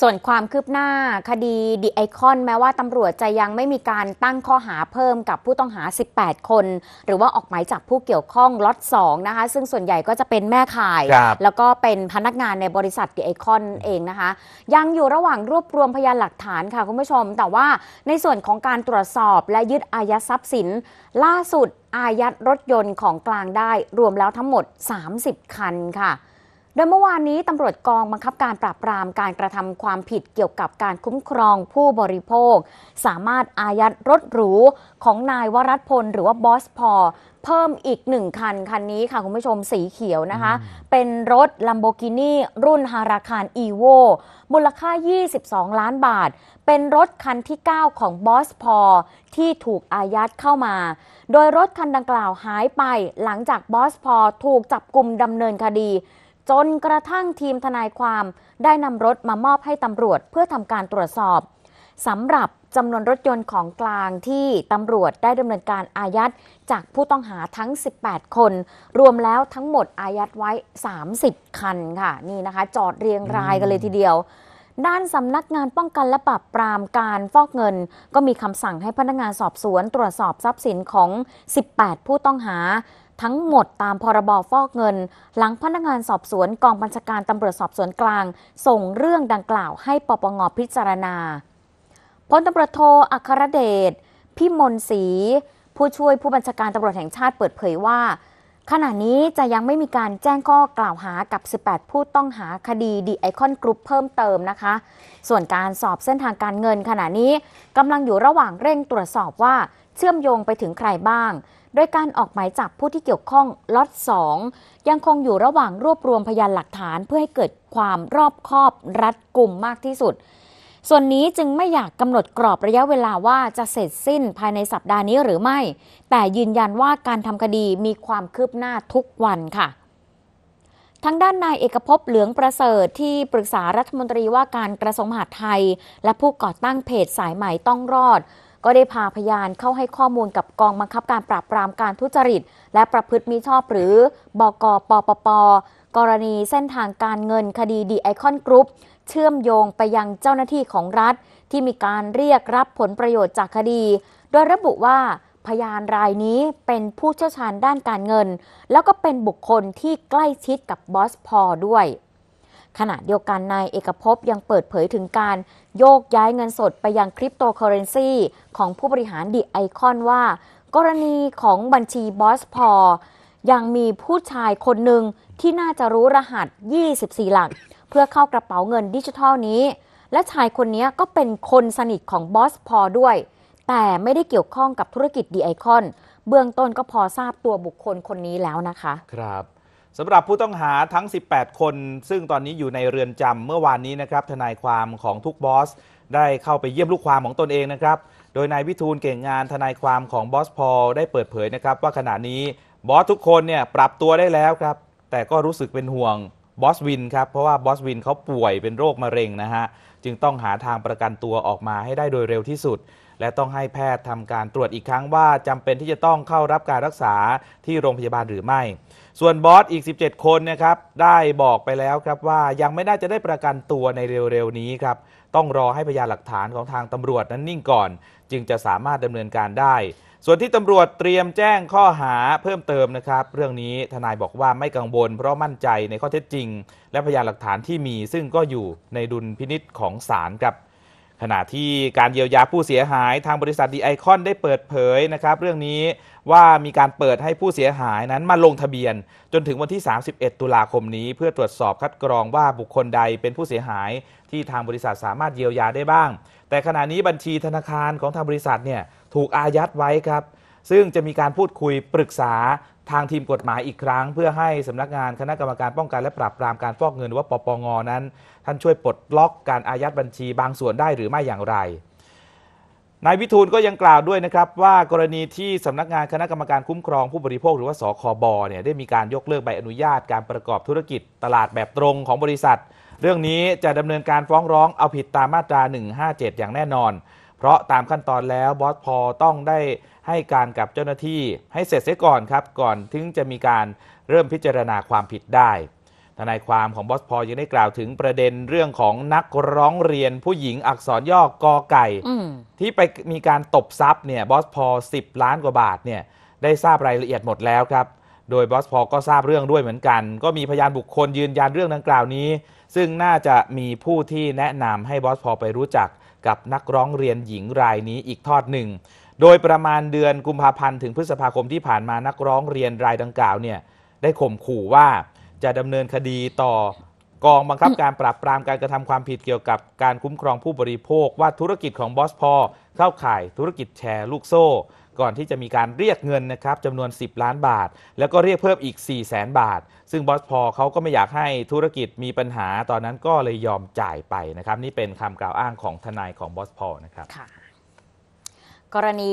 ส่วนความคืบหน้าคดีดิไอคอนแม้ว่าตำรวจจะยังไม่มีการตั้งข้อหาเพิ่มกับผู้ต้องหา 18 คน หรือว่าออกหมายจับผู้เกี่ยวข้องล็อต2นะคะ ซึ่งส่วนใหญ่ก็จะเป็นแม่ข่าย แล้วก็เป็นพนักงานในบริษัทดิไอคอนเองนะคะ ยังอยู่ระหว่างรวบรวมพยานหลักฐานค่ะคุณผู้ชม แต่ว่าในส่วนของการตรวจสอบและยึดอายัดทรัพย์สินล่าสุดอายัดรถยนต์ของกลางได้ รวมแล้วทั้งหมด 30 คันค่ะโดยเมื่อวานนี้ตำรวจกองบังคับการปราบปรามการกระทำความผิดเกี่ยวกับการคุ้มครองผู้บริโภค สามารถอายัดรถหรูของนายวรัตพลหรือว่าบอสพอ เพิ่มอีกหนึ่งคันคันนี้ค่ะคุณผู้ชมสีเขียวนะคะ เป็นรถ Lamborghini รุ่นฮาราคารอีโว มูลค่า 22 ล้านบาท เป็นรถคันที่ 9 ของบอสพอ ที่ถูกอายัดเข้ามา โดยรถคันดังกล่าวหายไป หลังจากบอสพอ ถูกจับกลุ่มดำเนินคดีจนกระทั่งทีมทนายความได้นำรถมามอบให้ตำรวจเพื่อทำการตรวจสอบสำหรับจำนวนรถยนต์ของกลางที่ตำรวจได้ดำเนินการอายัดจากผู้ต้องหาทั้ง 18 คน รวมแล้วทั้งหมดอายัดไว้ 30 คันค่ะ นี่นะคะ จอดเรียงรายกันเลยทีเดียว ด้านสำนักงานป้องกันและปราบปรามการฟอกเงิน ก็มีคำสั่งให้พนักงานสอบสวน ตรวจสอบทรัพย์สินของ 18 ผู้ต้องหาทั้งหมดตามพรบฟอกเงินหลังพนักงานสอบสวนกองบัญชาการตำรวจสอบสวนกลางส่งเรื่องดังกล่าวให้ปปงพิจารณาพลตำรวจโทอัครเดชพิมลศรีผู้ช่วยผู้บัญชาการตำรวจแห่งชาติเปิดเผยว่าขณะนี้จะยังไม่มีการแจ้งข้อกล่าวหากับ 18 ผู้ต้องหาคดีดีไอคอนกรุ๊ปเพิ่มเติมนะคะ ส่วนการสอบเส้นทางการเงิน ขณะนี้กำลังอยู่ระหว่างเร่งตรวจสอบว่าเชื่อมโยงไปถึงใครบ้าง โดยการออกหมายจับผู้ที่เกี่ยวข้องล็อต2ยังคงอยู่ระหว่างรวบรวมพยานหลักฐานเพื่อให้เกิดความรอบคอบรัดกุมมากที่สุดส่วนนี้จึงไม่อยากกำหนดกรอบระยะเวลาว่าจะเสร็จสิ้นภายในสัปดาห์นี้หรือไม่ แต่ยืนยันว่าการทำคดีมีความคืบหน้าทุกวันค่ะ ทางด้านนายเอกภพเหลืองประเสริฐที่ปรึกษารัฐมนตรีว่าการกระทรวงมหาดไทย และผู้ก่อตั้งเพจสายใหม่ต้องรอดก็ได้พาพยานเข้าให้ข้อมูลกับกองบังคับการปราบปรามการทุจริต และประพฤติมิชอบหรือบกปปปกรณีเส้นทางการเงินคดีดีไอคอนกรุ๊ปเชื่อมโยงไปยังเจ้าหน้าที่ของรัฐที่มีการเรียกรับผลประโยชน์จากคดี โดยระบุว่า พยานรายนี้เป็นผู้เชี่ยวชาญด้านการเงิน แล้วก็เป็นบุคคลที่ใกล้ชิดกับบอสพอด้วยขณะเดียวกันนายเอกภพยังเปิดเผยถึงการโยกย้ายเงินสดไปยังคริปโตเคอเรนซีของผู้บริหารดิไอคอนว่า กรณีของบัญชีบอสพอยังมีผู้ชายคนหนึ่งที่น่าจะรู้รหัส 24 หลักเพื่อเข้ากระเป๋าเงินดิจิทัลนี้ และชายคนนี้ก็เป็นคนสนิทของบอสพอด้วย แต่ไม่ได้เกี่ยวข้องกับธุรกิจดีไอคอนเบื้องต้นก็พอทราบตัวบุคคลคนนี้แล้วนะคะ ครับสำหรับผู้ต้องหาทั้ง 18 คน ซึ่งตอนนี้อยู่ในเรือนจำเมื่อวานนี้นะครับทนายความของทุกบอส ได้เข้าไปเยี่ยมลูกความของตนเองนะครับโดยนายวิทูลเก่งงานทนายความของบอสพอลได้เปิดเผยนะครับ ว่าขณะนี้บอสทุกคนเนี่ยปรับตัวได้แล้วครับแต่ก็รู้สึกเป็นห่วงบอสวินครับเพราะว่าบอสวินเขาป่วยเป็นโรคมะเร็งนะฮะ จึงต้องหาทางประกันตัวออกมาให้ได้โดยเร็วที่สุด และต้องให้แพทย์ทำการตรวจอีกครั้งว่าจำเป็นที่จะต้องเข้ารับการรักษาที่โรงพยาบาลหรือไม่ส่วนบอสอีก 17 คนนะครับได้บอกไปแล้วครับว่ายังไม่น่าจะได้ประกันตัวในเร็วๆ นี้ครับต้องรอให้พยานหลักฐานของทางตำรวจนั้นนิ่งก่อนจึงจะสามารถดำเนินการได้ ส่วนที่ตำรวจเตรียมแจ้งข้อหาเพิ่มเติมนะครับ เรื่องนี้ทนายบอกว่าไม่กังวลเพราะมั่นใจในข้อเท็จจริง และพยานหลักฐานที่มีซึ่งก็อยู่ในดุลพินิษของศาลครับขณะที่การเยียวยาผู้เสียหายทางบริษัทดีไอคอนได้เปิดเผยนะครับ เรื่องนี้ว่ามีการเปิดให้ผู้เสียหายนั้นมาลงทะเบียน จนถึงวันที่ 31 ตุลาคมนี้เพื่อตรวจสอบคัดกรองว่าบุคคลใดเป็นผู้เสียหายที่ทางบริษัทสามารถเยียวยาได้บ้าง แต่ขณะนี้บัญชีธนาคารของทางบริษัทเนี่ยถูกอายัดไว้ครับซึ่งจะมีการพูดคุยปรึกษาทางทีมกฎหมายอีกครั้ง เพื่อให้สำนักงานคณะกรรมการป้องกันและปราบปรามการฟอกเงินหรือว่าปปงนั้น ท่านช่วยปลดล็อกการอายัดบัญชีบางส่วนได้หรือไม่อย่างไร นายวิทูลก็ยังกล่าวด้วยนะครับ ว่ากรณีที่สำนักงานคณะกรรมการคุ้มครองผู้บริโภค หรือว่าสคบเนี่ยได้มีการยกเลิกใบอนุญาตการประกอบธุรกิจตลาดแบบตรงของบริษัท เรื่องนี้จะดำเนินการฟ้องร้องเอาผิดตามมาตรา 157 อย่างแน่นอนเพราะตามขั้นตอนแล้วบอสพอต้องได้ให้การกับเจ้าหน้าที่ให้เสร็จเสียก่อนครับก่อนถึงจะมีการเริ่มพิจารณาความผิดได้ทนายความของบอส พอยังได้กล่าวถึงประเด็นเรื่องของนักร้องเรียนผู้หญิงอักษรย่อกอไก่ที่ไปมีการตบซับเนี่ยบอสพอ10 ล้านกว่าบาทเนี่ยได้ทราบรายละเอียดหมดแล้วครับ โดยบอสพอก็ทราบเรื่องด้วยเหมือนกัน ก็มีพยานบุคคลยืนยันเรื่องดังกล่าวนี้ ซึ่งน่าจะมีผู้ที่แนะนำให้บอสพอ ไปรู้จักกับนักร้องเรียนหญิงรายนี้อีกทอดหนึ่ง โดยประมาณเดือนกุมภาพันธ์ถึงพฤษภาคมที่ผ่านมานักร้องเรียนรายดังกล่าวเนี่ยได้ข่มขู่ว่าจะดำเนินคดีต่อกองบังคับการปราบปรามการกระทำความผิดเกี่ยวกับการคุ้มครองผู้บริโภคว่าธุรกิจของบอสพอเข้าข่ายธุรกิจแชร์ลูกโซ่ ก่อนที่จะมีการเรียกเงินนะครับจำนวน 10 ล้านบาท แล้วก็เรียกเพิ่มอีก 4 0 0แสนบาท ซึ่งบอสพอเขาก็ไม่อยากให้ธุรกิจมีปัญหา ตอนนั้นก็เลยยอมจ่ายไปนะครับ นี่เป็นคำกล่าวอ้างของทนายของบอสพอนะครับกรณี